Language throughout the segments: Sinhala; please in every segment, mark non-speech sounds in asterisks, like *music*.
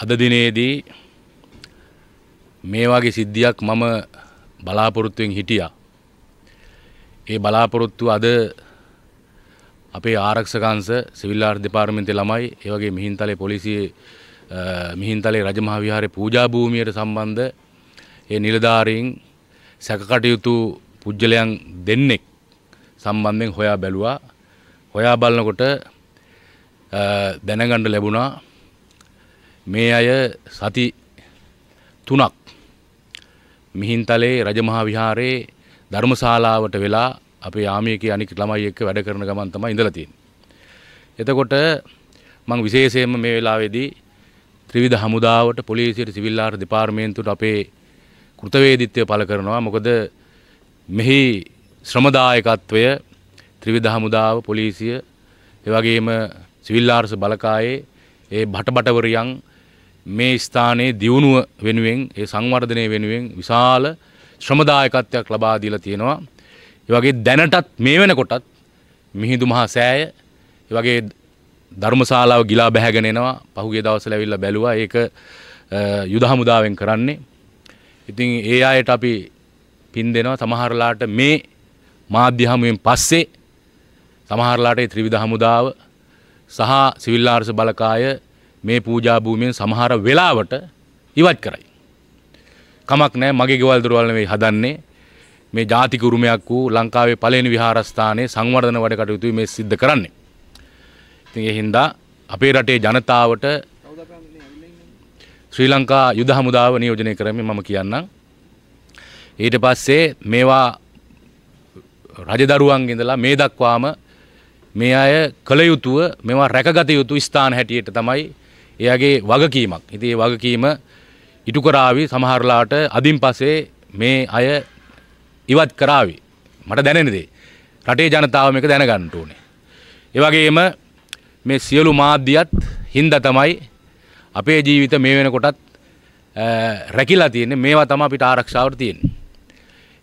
අද දිනේදී මේ වගේ සිද්ධියක් මම බලාපොරොත්තුවෙන් හිටියා. ඒ බලාපොරොත්තු අද අපේ ආරක්ෂකංශ සිවිල් ආරක්ෂක දෙපාර්තමේන්තුවේ ළමයි ඒ වගේ මිහින්තලේ පොලිසියේ මිහින්තලේ රජමහා විහාරේ පූජා භූමියට සම්බන්ධ ඒ නිලධාරීන් සැකකටයුතු පුජ්‍යලයන් දෙන්නෙක් සම්බන්ධයෙන් හොයා බැලුවා. හොයා බලනකොට දැනගන්න ලැබුණා මේ අය සති තුනක් මිහින්තලේ රජමහා විහාරයේ ධර්මශාලාවට වෙලා අපේ යාමියකේ අනික් ළමයි එක්ක වැඩ කරන ගමන් තමයි ඉඳලා තියෙන්නේ. එතකොට මම විශේෂයෙන්ම මේ වෙලාවේදී ත්‍රිවිධ හමුදාවට පොලිසියට සිවිල් ආරක්ෂා දෙපාර්තමේන්තුවට අපේ කෘතවේදීත්වය පළ කරනවා. මොකද මෙහි ශ්‍රමදායකත්වය ත්‍රිවිධ හමුදාව පොලිසිය ඒ වගේම සිවිල් ආරක්ෂා බලකායේ ඒ බටබටවරියන් මේ ස්ථානයේ දියුණුව වෙනුවෙන් ඒ සංවර්ධනය වෙනුවෙන් විශාල ශ්‍රමදායකත්වයක් ලබා දීලා තියෙනවා. ඒ වගේ දැනටත් මේ වෙනකොටත් මිහිඳු මහා සෑය ඒ වගේ ධර්මශාලාව ගිලා බැහැගෙන එනවා. පහුගිය දවස්වල ඇවිල්ලා බැලුවා. ඒක යුද හමුදාවෙන් කරන්නේ. ඉතින් ඒ අයට අපි පින් දෙනවා. සමහරලාට මේ මාධ්‍ය හමුවෙන් පස්සේ සමහරලාට ඒ ත්‍රිවිධ හමුදාව සහ සිවිල් ආර්ස බලකාය මේ පූජා භූමියෙන් සමහර වෙලාවට ඉවත් කරයි. කමක් නැහැ මගේ ගෙවල් දොරවල් නෙවෙයි හදන්නේ. මේ ජාතික උරුමයක් වූ ලංකාවේ පළවෙනි විහාරස්ථානයේ සංවර්ධන වැඩ කටයුතු මේ සිද්ධ කරන්නේ. ඉතින් ඒ හින්දා අපේ රටේ ජනතාවට ශ්‍රී ලංකා යුද හමුදාව නියෝජනය කරමින් මම කියන්නම්. ඊට පස්සේ මේවා රජදරුවන්ගේ ඉඳලා මේ දක්වාම මේ අය කළ යුතුව මේවා රැකගත යුතු ස්ථාන හැටියට තමයි එයාගේ වගකීමක්. ඉතින් ඒ වගකීම ඉටු කරાવી සමහරලාට අදින් පස්සේ මේ අය ඉවත් කරાવી. මට දැනෙන දේ. රටේ ජනතාව මේක දැනගන්න ඕනේ. ඒ වගේම මේ සියලු මාධ්‍යත් හින්දා තමයි අපේ ජීවිත මේ වෙනකොටත් රැකිලා තියෙන්නේ මේවා තමයි අපිට ආරක්ෂාවට තියෙන්නේ.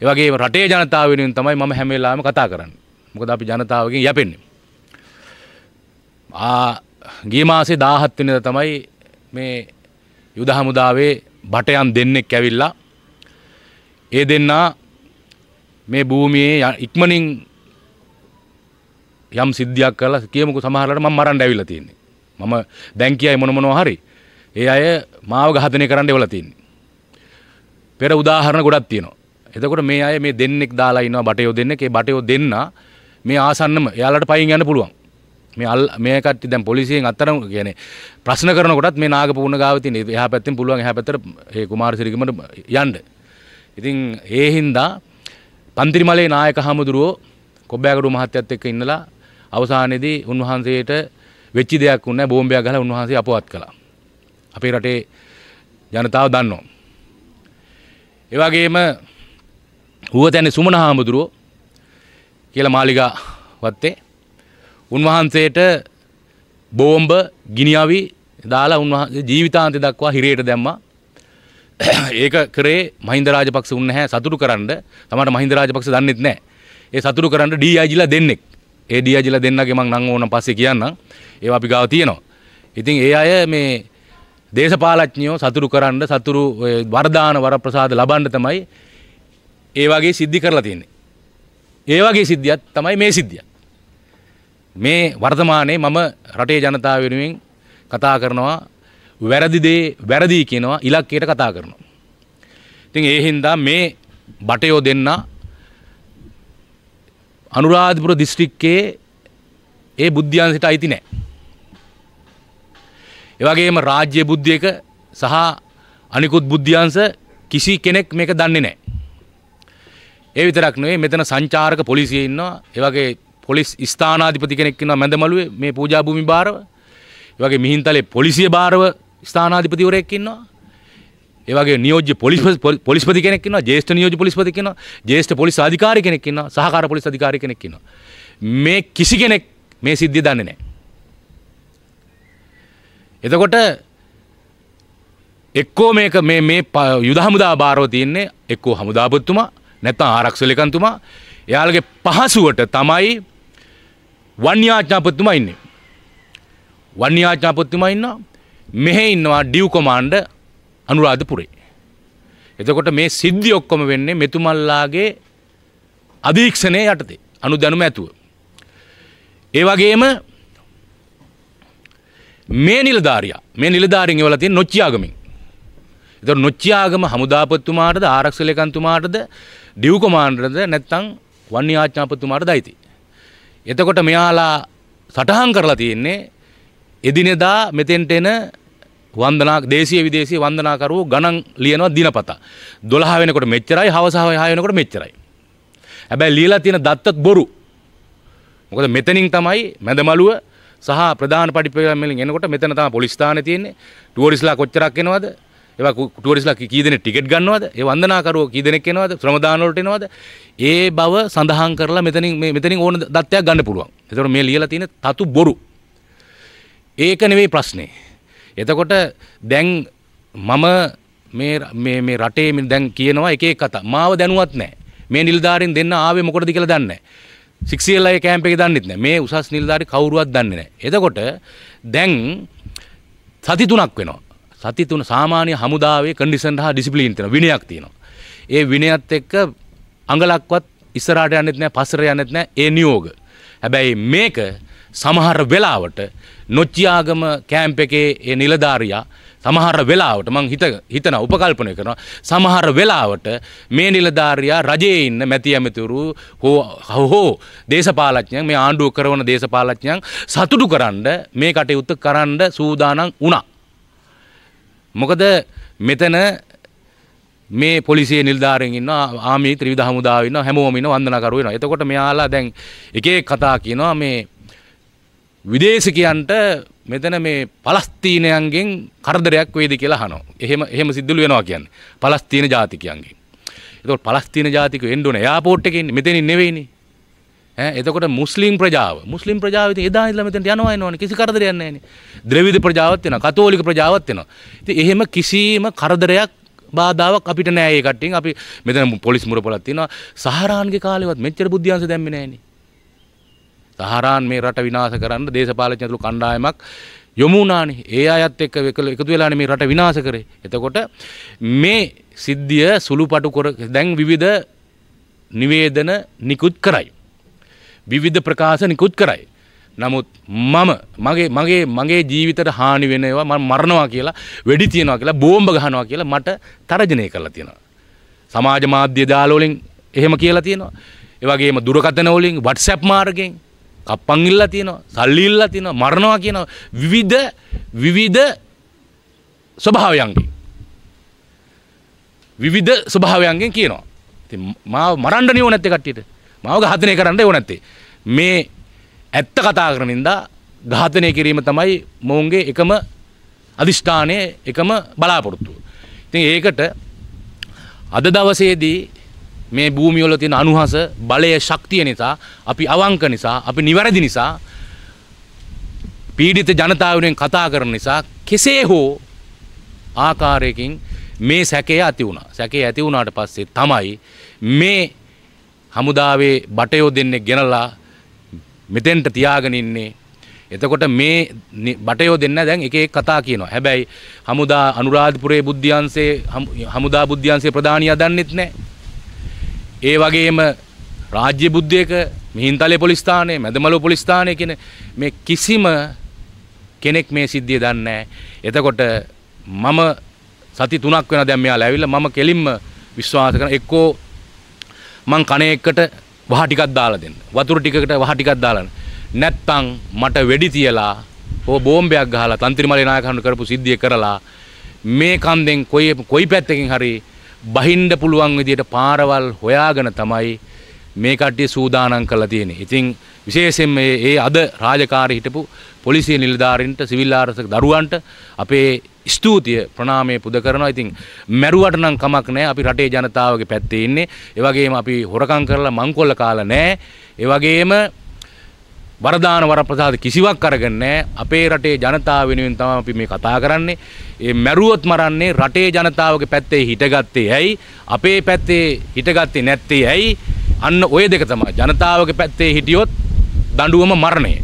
ඒ වගේම රටේ ජනතාව වෙනුවෙන් තමයි මම හැම වෙලාවෙම කතා කරන්නේ. මොකද අපි ජනතාවගෙන් යැපෙන්නේ. ආ ගිය මාසේ 17 වෙනිදා තමයි මේ යුද හමුදාවේ බටයන් දෙන්නෙක් ඇවිල්ලා ඒ දෙන්නා මේ භූමියේ ඉක්මනින් යම් සිද්ධියක් කරලා කියමුකෝ සමහරවිට මම මරන්න ඇවිල්ලා තියෙන්නේ. මම දැන් කියයි මොන මොනවා හරි. ඒ අය මාව ඝාතනය කරන්න එවලා තියෙන්නේ. පෙර උදාහරණ ගොඩක් තියෙනවා. එතකොට මේ අය මේ දෙන්නෙක් දාලා ඉනවා බටයෝ දෙන්නෙක්. ඒ බටයෝ දෙන්නා මේ ආසන්නම එයාලට පයින් යන්න පුළුවන්. මේ අල් මේ කට්ටිය දැන් පොලිසියෙන් අත්තරම කියන්නේ ප්‍රශ්න කරනකොටත් මේ නාගපුණ ගාව තියෙන එහා පැත්තෙන් පුළුවන් එහා පැත්තට ඒ කුමාරසිරිගමට යන්න. ඉතින් ඒ හින්දා පන්තිරිමලේ නායක හමුදුරුවෝ කොබ්බෑගඩුව මහත්තයත් එක්ක ඉන්නලා අවසානයේදී උන්වහන්සේට වෙච්ච දෙයක් වුණා බෝම්බයක් ගහලා උන්වහන්සේ අපවත් කළා. අපේ රටේ ජනතාව දන්නවා. ඒ වගේම ඌවතැන්නේ සුමන හාමුදුරුවෝ කියලා මාලිගා වත්තේ උන්වහන්සේට බෝම්බ ගිනිියවි දාලා උන්වහන්සේ ජීවිතාන්තය දක්වා හිරයට දැම්මා ඒක කරේ මහින්ද රාජපක්ෂ උන්නේ නැහැ සතුටු කරන්න තමයි මහින්ද රාජපක්ෂ දන්නෙත් නැහැ ඒ සතුටු කරන්න ඩීආයිජිලා දෙන්නෙක් ඒ ඩීආයිජිලා දෙන්නගේ මං නම් ඕන පස්සේ කියන්නම් ඒවා අපි ගාව තියෙනවා ඉතින් ඒ අය මේ දේශපාලඥයෝ සතුටු කරන්න සතුරු වරදාන වරප්‍රසාද ලබන්න තමයි ඒ වගේ සිද්ධි කරලා තියෙන්නේ ඒ වගේ සිද්ධියක් තමයි මේ සිද්ධියක් මේ වර්තමානයේ මම රටේ ජනතාව වෙනුවෙන් කතා කරනවා වැරදි දේ වැරදි කියනවා ඉලක්කයට කතා කරනවා. ඉතින් ඒ හින්දා මේ බටයෝ දෙන්න අනුරාධපුර දිස්ත්‍රික්කයේ ඒ බුද්ධ්‍යංශයට අයිති නැහැ. ඒ වගේම රාජ්‍ය බුද්ධියක සහ අනිකුත් බුද්ධ්‍යංශ කිසි කෙනෙක් මේක දන්නේ නැහැ. ඒ විතරක් නෙවෙයි මෙතන සංචාරක පොලිසිය ඉන්නවා. ඒ වගේ පොලිස් ස්ථානාධිපති කෙනෙක් ඉන්නවා මැදමළුවේ මේ පූජා භූමි භාරව. ඒ වගේ මිහින්තලේ පොලිසිය භාරව ස්ථානාධිපතිවරයෙක් ඉන්නවා. ඒ වගේ නියෝජ්‍ය පොලිස් පොලිස්පති කෙනෙක් ඉන්නවා, ජ්‍යෙෂ්ඨ නියෝජ්‍ය පොලිස්පති කෙනෙක්, ජ්‍යෙෂ්ඨ පොලිස් අධිකාරී කෙනෙක් ඉන්නවා, සහකාර පොලිස් අධිකාරී කෙනෙක් ඉන්නවා. මේ කිසි කෙනෙක් මේ සිද්ධිය දන්නේ නැහැ. එතකොට එක්කෝ මේක මේ මේ යුද හමුදා භාරව තියෙන්නේ එක්කෝ හමුදාපතිතුමා නැත්නම් ආරක්ෂකලකන්තුමා එයාලගේ පහසුවට තමයි වන්‍යාඥාපතිතුමා ඉන්නේ. වන්‍යාඥාපතිතුමා ඉන්නවා. මෙහෙ ඉන්නවා ඩිව් කොමාන්ඩ අනුරාධපුරේ. එතකොට මේ සිද්ධි ඔක්කොම වෙන්නේ මෙතුමල්ලාගේ අධීක්ෂණය යටතේ අනු දැනුම ඇතුව. ඒ වගේම මේ නිලධාරයා මේ නිලධාරින් ඒවලා තියෙන නොච්චියාගමෙන්. ඒතර නොච්චියාගම හමුදාපතිතුමාටද ආරක්ෂක ලේකම්තුමාටද ඩිව් කොමාන්ඩර්ද නැත්නම් වන්‍ය ආඥාපතිතුමාටද අයිති. එතකොට මෙයාලා සටහන් කරලා තියෙන්නේ එදිනෙදා මෙතෙන්ට එන වන්දනා දේශීය විදේශීය වන්දනාකරුවෝ ගණන් ලියනවා දිනපතා. 12 වෙනකොට මෙච්චරයි, හවස 6 වෙනකොට මෙච්චරයි. හැබැයි ලියලා තියෙන දත්තත් බොරු. මොකද මෙතනින් තමයි මැදමලුව සහ ප්‍රධාන පඩිපෙළ වලින් එනකොට මෙතන තමයි පොලිස් ස්ථානේ තියෙන්නේ. ටුවරිස්ලා කොච්චරක් එනවද? ඒවා ටුවරිස්ලා කී දෙනෙක් ටිකට් ගන්නවද? ඒ වන්දනාකරුවෝ කී දෙනෙක් එනවද? ශ්‍රමදාන වලට එනවද? ඒ බව සඳහන් කරලා මෙතනින් මේ මෙතනින් ඕන දත්තයක් ගන්න පුළුවන්. ඒතකොට මේ ලියලා තියෙන තතු බොරු. ඒක නෙවෙයි ප්‍රශ්නේ. එතකොට දැන් මම මේ මේ මේ රටේ දැන් කියනවා එක එක කතා. මාව දැනුවත් නැහැ. මේ නිලධාරීන් දෙන්න ආවේ මොකටද කියලා දන්නේ නැහැ. 6LI කැම්ප් එකේ දන්නෙත් නැහැ. මේ උසස් නිලධාරි කවුරුවත් දන්නේ නැහැ. එතකොට දැන් සති තුනක් වෙනවා. සති තුන සාමාන්‍ය හමුදාවේ කන්ඩිෂන් හා ඩිසිප්ලින් තියෙනවා විනයක් තියෙනවා ඒ විනයත් එක්ක අඟලක්වත් ඉස්සරහට යන්නෙත් නැහැ පස්සට යන්නෙත් නැහැ ඒ නියෝග හැබැයි මේක සමහර වෙලාවට නොච්චියාගම කෑම්ප් එකේ ඒ නිලධාරියා සමහර වෙලාවට මං හිත හිතන උපකල්පනය කරනවා සමහර වෙලාවට මේ නිලධාරියා රජයේ ඉන්න මැති ඇමතිවරු හෝ හෝ දේශපාලඥයන් මේ ආණ්ඩුව කරන දේශපාලඥයන් සතුටු කරන්න මේ කටයුත්ත කරන්න සූදානම් වුණා මොකද මෙතන මේ පොලිසිය නිල්ධාරයෙන් ඉන්න ආමි ත්‍රිවිධ හමුදාව ඉන්න හැමෝම ඉන්න වන්දනාකරු වෙනවා. එතකොට මෙයාලා දැන් එක එක කතා කියනවා මේ විදේශිකයන්ට මෙතන මේ පලස්තීනයන්ගෙන් කරදරයක් වේද කියලා අහනවා. එහෙම එහෙම සිද්ධුළු වෙනවා කියන්නේ. පලස්තීන ජාතිකයන්ගෙන්. එතකොට පලස්තීන ජාතිකයෝ එන්න ඕන එයාපෝට් එකේ ඉන්නේ. මෙතනින් නෙවෙයිනේ. එතකොට මුස්ලිම් ප්‍රජාව මුස්ලිම් ප්‍රජාව ඉතින් එදා ඉඳලා මෙතනට යනවා එනවනේ කිසි කරදරයක් නැහැ නේ ද්‍රවිඩ ප්‍රජාවත් වෙනවා කතෝලික ප්‍රජාවත් වෙනවා ඉතින් එහෙම කිසිම කරදරයක් බාධාවක් අපිට නෑ ඒ කට්ටියන් අපි මෙතන පොලිස් මුරපොලක් තියෙනවා සහරාන්ගේ කාලෙවත් මෙච්චර බුද්ධියංශ දැම්මේ නෑනේ සහරාන් මේ රට විනාශ කරන්න දේශපාලනඥ ඇතුළු කණ්ඩායමක් යොමු වුණානේ ඒ අයත් එක්ක එකතු වෙලානේ මේ රට විනාශ කරේ එතකොට මේ සිද්ධිය සුළුපටු කර දැන් විවිධ නිවේදන නිකුත් කරයි විවිධ ප්‍රකාශ නිකුත් කරයි. නමුත් මම මගේ මගේ මගේ ජීවිතයට හානි වෙන ඒවා මම මරනවා කියලා වෙඩි තියනවා කියලා බෝම්බ ගහනවා කියලා මට තරජනය කරලා තියෙනවා. සමාජ මාධ්‍ය දාල වලින් එහෙම කියලා තියෙනවා. ඒ වගේම දුරකථන වලින් WhatsApp මාර්ගයෙන් කප්පන් ඉල්ලලා තියෙනවා. සල්ලි ඉල්ලලා තියෙනවා. මරනවා කියන විවිධ විවිධ ස්වභාවයන්ගෙන් විවිධ ස්වභාවයන්ගෙන් කියනවා. ඉතින් මාව මරන්න නියෝ නැත්තේ කට්ටියට. මාව ඝාතනය කරන්න ඕන නැත්තේ. මේ ඇත්ත කතා කරන ඉඳා ඝාතනය කිරීම තමයි මොවුන්ගේ එකම අදිෂ්ඨානය එකම බලාපොරොත්තුව. ඉතින් ඒකට අද දවසේදී මේ භූමියවල තියෙන අනුහස බලය ශක්තිය නිසා අපි අවංක නිසා අපි නිවැරදි නිසා පීඩිත ජනතාව වෙනුවෙන් කතා කරන නිසා කෙසේ හෝ ආකාරයකින් මේ සැකය ඇති වුණා. සැකය ඇති වුණාට පස්සේ තමයි මේ හමුදාවේ බටයෝ දෙන්නේ ගෙනලා මෙතෙන්ට තියාගෙන ඉන්නේ එතකොට මේ බටයෝ දෙන්න දැන් එක එක කතා කියනවා. හැබැයි හමුදා අනුරාධපුරයේ බුද්ධියන්සේ හමුදා බුද්ධියන්සේ ප්‍රධානියා දන්නෙත් නැහැ. ඒ වගේම රාජ්‍ය බුද්ධියක මිහින්තලේ පොලිස් ස්ථානයේ මැදමලුව පොලිස් ස්ථානයේ කියන මේ කිසිම කෙනෙක් මේ සිද්ධිය දන්නේ එතකොට මම සති 3ක් වෙන දැන් මෙයාලා ඇවිල්ලා මම කෙලින්ම විශ්වාස කරන එක්කෝ මං කණ එක්කට වහ ටිකක් දාලා දෙන්න. වතුර ටිකකට වහ ටිකක් දාලා. නැත්තම් මට වෙඩි තියලා ඕ බෝම්බයක් ගහලා තන්ත්‍රිමලේ නායකහඬ කරපු සිද්ධිය කරලා මේ කන්දෙන් කොයි කොයි පැත්තකින් හරි බහින්න පුළුවන් විදියට පාරවල් හොයාගෙන තමයි මේ කට්ටිය සූදානම් කරලා තියෙන්නේ. ඉතින් විශේෂයෙන් මේ ඒ අද රාජකාරී හිටපු පොලිසිය නිලධාරීන්ට සිවිල් ආරක්ෂක දරුවන්ට අපේ ස්තුතිය ප්‍රණාමය පුද කරනවා. ඉතින් මැරුවට නම් කමක් නැහැ. අපි රටේ ජනතාවගේ පැත්තේ ඉන්නේ. ඒ වගේම අපි හොරකම් කරලා මංකොල්ල කාලා නැහැ. ඒ වගේම වරදාන වරප්‍රසාද කිසිවක් අරගෙන නැහැ. අපේ රටේ ජනතාව වෙනුවෙන් තමයි අපි මේ කතා කරන්නේ. ඒ මැරුවොත් මරන්නේ රටේ ජනතාවගේ පැත්තේ හිටගත්තේ ඇයි? අපේ පැත්තේ හිටගත්තේ නැත්තේ ඇයි? අන්න ওই දෙක තමයි ජනතාවගේ පැත්තේ හිටියොත් දඬුවම මරණය.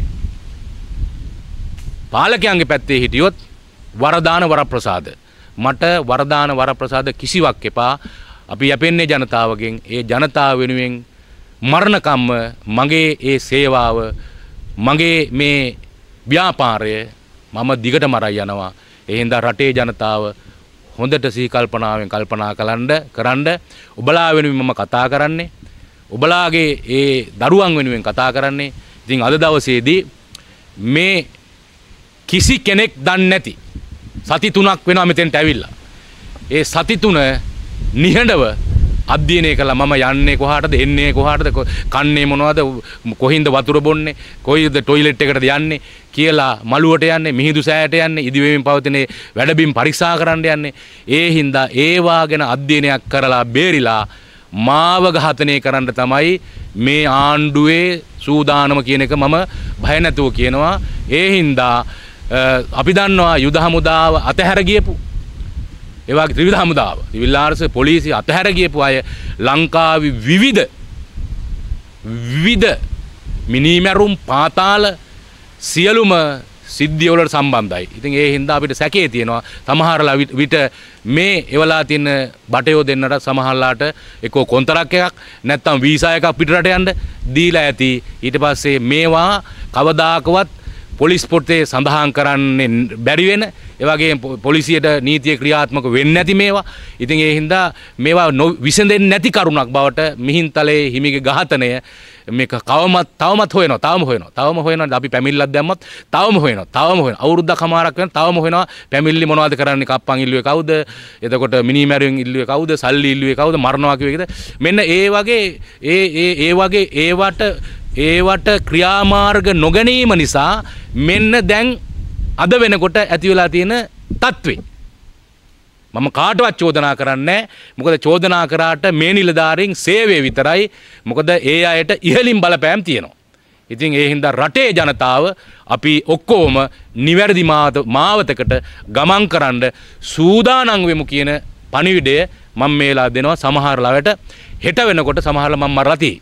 පාලකයන්ගේ පැත්තේ හිටියොත් වරදාන වරප්‍රසාද. මට වරදාන වරප්‍රසාද කිසිවක් එපා. අපි යැපෙන්නේ ජනතාවගෙන් ඒ ජනතාව වෙනුවෙන් මරණකම්ම මගේ ඒ සේවාව මගේ මේ ව්‍යාපාරය මම දිගට මරයි යනවා. එහෙන්දා රටේ ජනතාව හොඳට සීකල්පනාවෙන් කල්පනා කළන්ඩ කරන්ඩ ඔබලා වෙනුවෙන් මම කතා කරන්නේ ඔබලාගේ ඒ දරුවන් වෙනුවෙන් කතා කරන්නේ ඉතින් අද දවසේදී මේ කිසි කෙනෙක් දන්නේ නැති සති තුනක් වෙනවා මෙතෙන්ට ඇවිල්ලා. ඒ සති තුන නිහඬව අධ්‍යයනය කළා මම යන්නේ කොහාටද එන්නේ කොහාටද කන්නේ මොනවද කොහින්ද වතුර බොන්නේ කොයිද ටොයිලට් එකටද යන්නේ කියලා මළුවට යන්නේ මිහිඳු සෑයට යන්නේ ඉදිවෙමින් පවතින වැඩබිම් පරීක්ෂා කරන්න යන්නේ ඒ හින්දා ඒවා ගැන අධ්‍යයනයක් කරලා බේරිලා මාව ඝාතනය කරන්න තමයි මේ ආණ්ඩුවේ සූදානම කියන එක මම බය නැතුව කියනවා. ඒ හින්දා අපි දන්නවා යුද හමුදාව අතහැර ගියපු ඒ වගේ ත්‍රිවිධ හමුදාව, විල්ලාරස පොලිසිය අතහැර ගියපු අය ලංකාවේ විවිධ විවිධ මිනීමැරුම් පාතාල සියලුම සිද්ධියවලට සම්බන්ධයි. ඉතින් ඒ හින්දා අපිට සැකේ තියෙනවා. සමහර විට මේ එවලා තියෙන බටයෝ දෙන්නට සමහරලාට එක්කෝ කොන්තරක් එකක් නැත්නම් වීසා එකක් පිටරට යන්න දීලා ඇති. ඊට පස්සේ මේවා කවදාකවත් පොලිස් පොට්ටේ සඳහන් කරන්නේ බැරි වෙන ඒ වගේ පොලිසියට නීතිය ක්‍රියාත්මක වෙන්නේ නැති මේවා. ඉතින් ඒ හින්දා මේවා විසඳෙන්නේ නැති කරුණක් බවට මිහින්තලේ හිමිගේ ඝාතනය මේක කවමත් තවමත් හොයනවා. තවම හොයනවා. තවම හොයනවා. අපි පැමිණිල්ලක් දැම්මත් තවම හොයනවා. තවම හොයනවා. අවුරුද්දක් හමාරක් වෙන තවම හොයනවා. පැමිණිලි මොනවද කරන්නේ? කප්පන් ඉල්ලුවේ කවුද? එතකොට මිනි මැරුවෙන් ඉල්ලුවේ කවුද? සල්ලි ඉල්ලුවේ කවුද? මරණවා කිව්වේ කවුද? මෙන්න ඒ වගේ ඒ ඒ ඒ වගේ ඒවට ඒවට ක්‍රියාමාර්ග නොගැනීම නිසා මෙන්න දැන් අද වෙනකොට ඇති වෙලා තියෙන තත්ත්වේ. මම කාටවත් චෝදනා කරන්නේ මොකද චෝදනා කරාට මේ නිලධාරීන් සේවය විතරයි මොකද ඒ අයට ඉහලින් බලපෑම් තියෙනවා. ඉතින් ඒ හින්දා රටේ ජනතාව අපි ඔක්කොම නිවැරදි මාවතකට ගමන් කරන්න සූදානම් වෙමු කියන පණිවිඩය මම මේලා දෙනවා සමහරලාවට හෙට වෙනකොට සමහරලා මම මරලා තියෙයි.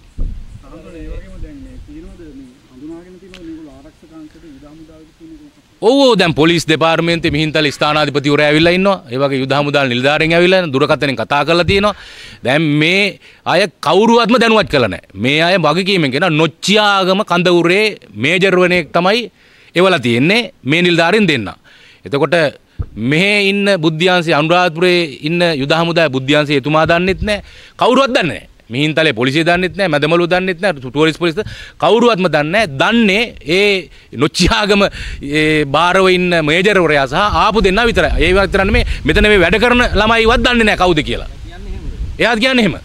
ඔවෝ දැන් පොලිස් දෙපාර්තමේන්තුවේ මිහින්තල ස්ථානාධිපතිවරයා ඇවිල්ලා ඉන්නවා. ඒ වගේ යුද හමුදාල් නිලධාරීන් ඇවිල්ලා දුරකථනෙන් කතා කරලා තියෙනවා. දැන් මේ අය කවුරුවත්ම දැනුවත් කළා නැහැ. මේ අය වගකීමෙන් කියන නොච්චියාගම කඳවුරේ මේජර්වණෙක් තමයි එවලා තියෙන්නේ මේ නිලධාරීන් දෙන්න. එතකොට මෙහි ඉන්න බුද්ධ්‍යංශي අනුරාධපුරයේ ඉන්න යුද හමුදාවේ බුද්ධ්‍යංශي එතුමා දන්නෙත් නැහැ. කවුරුවත් දන්නේ නැහැ. මිහින්තලේ පොලිසිය දන්නෙත් නැහැ මැදමලු දන්නෙත් නැහැ ටුවරිස් පොලිස කවුරුවත්ම දන්නේ දන්නේ ඒ නොච්චියාගම ඒ බාරව ඉන්න මේජර්වරයා සහ ආපු දෙන්නා විතරයි. ඒ විතර නෙමෙයි මෙතන මේ වැඩ කරන ළමයිවත් දන්නේ නැහැ කවුද කියලා. එයාත් කියන්නේ එහෙම.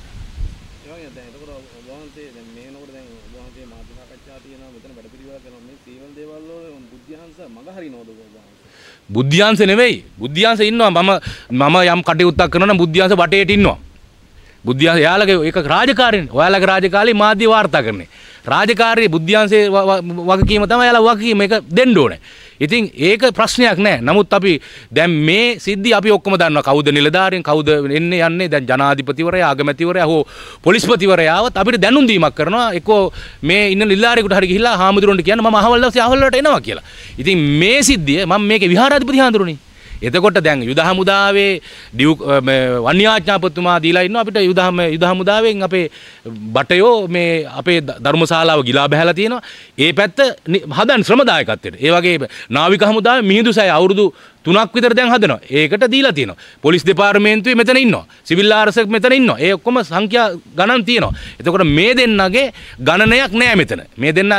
බුද්ධ්‍යංශ නෙවෙයි බුද්ධ්‍යංශ ඉන්නවා මම මම යම් කටයුත්තක් කරනවා නම් බුද්ධ්‍යංශ වටේට ඉන්නවා බුද්ධිය යාලගේ ඒක රාජකාරයෙන් ඔයාලගේ රාජකාලේ මාධ්‍ය වාර්තා කරන්නේ රාජකාරී බුද්ධ්‍යංශයේ වගකීම තමයි යාලා වගකීම ඒක දෙන්න ඕනේ ඉතින් ඒක ප්‍රශ්නයක් නෑ නමුත් අපි දැන් මේ සිද්ධි අපි ඔක්කොම දන්නවා කවුද නිලධාරීන් කවුද එන්නේ යන්නේ දැන් ජනාධිපතිවරයා ආගමැතිවරයා හෝ පොලිස්පතිවරයාවත් අපිට දැනුම් දීමක් කරනවා එක්කෝ මේ ඉන්න නිලධාරියෙකුට හරි ගිහිල්ලා හාමුදුරුවන්ට කියන්න මම අහවල් දවසේ අහවල් වලට එනවා කියලා. ඉතින් මේ සිද්ධිය මම මේකේ විහාරාධිපති හාමුදුරුවනේ එතකොට දැන් යුද හමුදාවේ වන්‍යාඥාපතිතුමා දීලා ඉන්නවා අපිට යුද යුද හමුදාවෙන් අපේ බටයෝ මේ අපේ ධර්මශාලාව ගිලා බහැලා තියෙනවා. ඒ පැත්ත හදන ශ්‍රමදායකත්වයට. ඒ වගේ නාවික හමුදාවේ මිහිඳු සෑය අවුරුදු 3ක් විතර දැන් හදනවා. ඒකට දීලා තියෙනවා. පොලිස් දෙපාර්තමේන්තුවේ මෙතන ඉන්නවා. සිවිල් ආරක්ෂක මෙතන ඉන්නවා. ඒ ඔක්කොම සංඛ්‍යා ගණන් තියෙනවා. එතකොට මේ දෙන්නගේ ගණනයක් නෑ මෙතන. මේ දෙන්න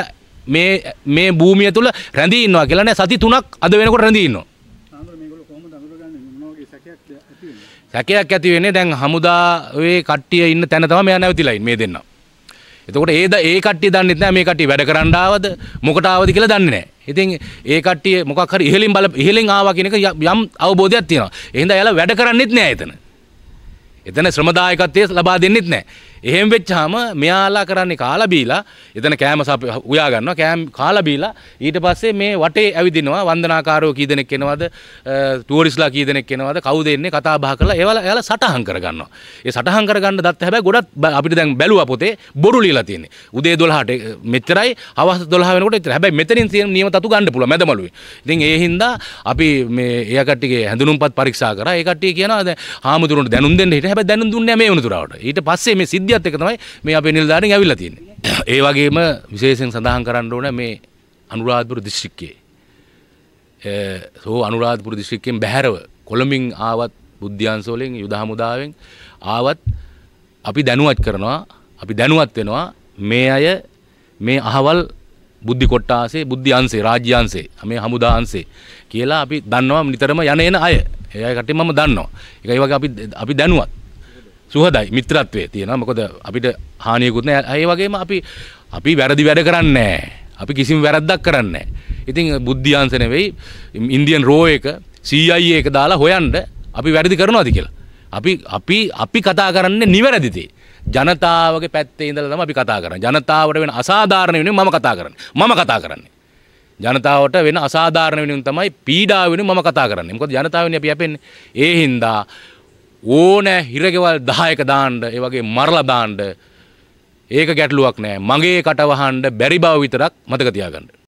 මේ මේ භූමිය තුල රැඳී ඉන්නවා කියලා නෑ සති 3ක් අද වෙනකොට රැඳී ඉන්නවා. සැකයක් ඇති වෙන්නේ දැන් හමුදාවේ කට්ටිය ඉන්න තැන තමයි මෙයා නැවතිලා ඉන්නේ මේ දෙන්නා. එතකොට ඒද ඒ කට්ටිය දන්නෙත් නෑ මේ කට්ටිය වැඩ කරන්න ආවද මොකට ආවද කියලා දන්නේ නෑ. ඉතින් ඒ කට්ටිය මොකක් හරි ඉහලින් බල ඉහලින් ආවා කියන එක යම් අවබෝධයක් තියෙනවා. එහෙනම් එයාලා වැඩ කරන්නෙත් නෑ එතන. එතන ශ්‍රමදායකත්වයේ ලබා දෙන්නෙත් නෑ. එහෙම වෙච්චාම මෙයාලා කරන්නේ කාලා බීලා එතන කෑම උයා ගන්නවා කෑම කාලා බීලා ඊට පස්සේ මේ වටේ ඇවිදිනවා වන්දනාකාරෝ කී දෙනෙක් එනවද ටුවරිස්ලා කී දෙනෙක් එනවද කවුද එන්නේ කතා බහ කරලා ඒවල එයාලා සටහන් කරගන්නවා ඒ සටහන් කරගන්න දත් හැබැයි ගොඩක් අපිට දැන් බැලුවා පොතේ බොරු ලියලා තියෙන්නේ උදේ 12ට මෙච්චරයි හවස 12 වෙනකොට එච්චර හැබැයි මෙතනින් තියෙන නියම තතු ගන්න පුළුවන් මැදමළුවේ ඉතින් ඒ හින්දා අපි මේ එයා කට්ටියගේ හැඳුනුම්පත් පරීක්ෂා කරා ඒ කට්ටිය කියනවා දැන් හාමුදුරන්ට දැනුම් දෙන්න හිටියා හැබැයි දැනුම් දුන්නේ නැහැ මේ වුණතරවට ඊට පස්සේ මේ සිද්ධිය ඊටත් එක තමයි මේ අපේ නිලධාරීන් ඇවිල්ලා තියෙන්නේ. *clears throat* ඒ වගේම විශේෂයෙන් සඳහන් කරන්න ඕන මේ අනුරාධපුර දිස්ත්‍රික්කයේ සෝ අනුරාධපුර දිස්ත්‍රික්කයෙන් බැහැරව කොළඹින් ආවත් බුද්ධ්‍යංශවලින් යුද හමුදාවෙන් ආවත් අපි දැනුවත් කරනවා අපි දැනුවත් වෙනවා මේ අය මේ අහවල් බුද්ධි කොට්ටාසේ බුද්ධි අංශේ රාජ්‍ය අංශේ මේ හමුදා අංශේ කියලා අපි දන්නවා නිතරම යන එන අය. ඒ අය කටින් මම දන්නවා. ඒකයි වගේ අපි අපි දැනුවත්. සුහදයි මිත්‍රත්වය තියෙනවා මොකද අපිට හානියකුත් නැහැ ඒ වගේම අපි අපි වැරදි වැඩ කරන්නේ අපි කිසිම වැරද්දක් කරන්නේ ඉතින් බුද්ධියංශ නෙවෙයි ඉන්දියන් රෝ එක CIA එක දාලා හොයන්න අපි වැරදි කරනවාද කියලා අපි අපි අපි කතා කරන්නේ නිවැරදි දේ ජනතාවගේ පැත්තේ ඉඳලා තමයි අපි කතා කරන්නේ ජනතාවට වෙන අසාධාරණ වෙනුවෙන් මම කතා කරන්නේ මම කතා කරන්නේ ජනතාවට වෙන අසාධාරණ වෙනුවෙන් තමයි පීඩාව වෙනුවෙන් මම කතා කරන්නේ මොකද ජනතාවනේ අපි යැපෙන්නේ ඒ හින්දා ඕනෑ හිරගෙවල් දහයක දාණ්ඩ ඒ වගේ මරලා දාණ්ඩ ඒක ගැටලුවක් නෑ මගේ කටවහන්න බැරි බව විතරක් මතක තියාගන්න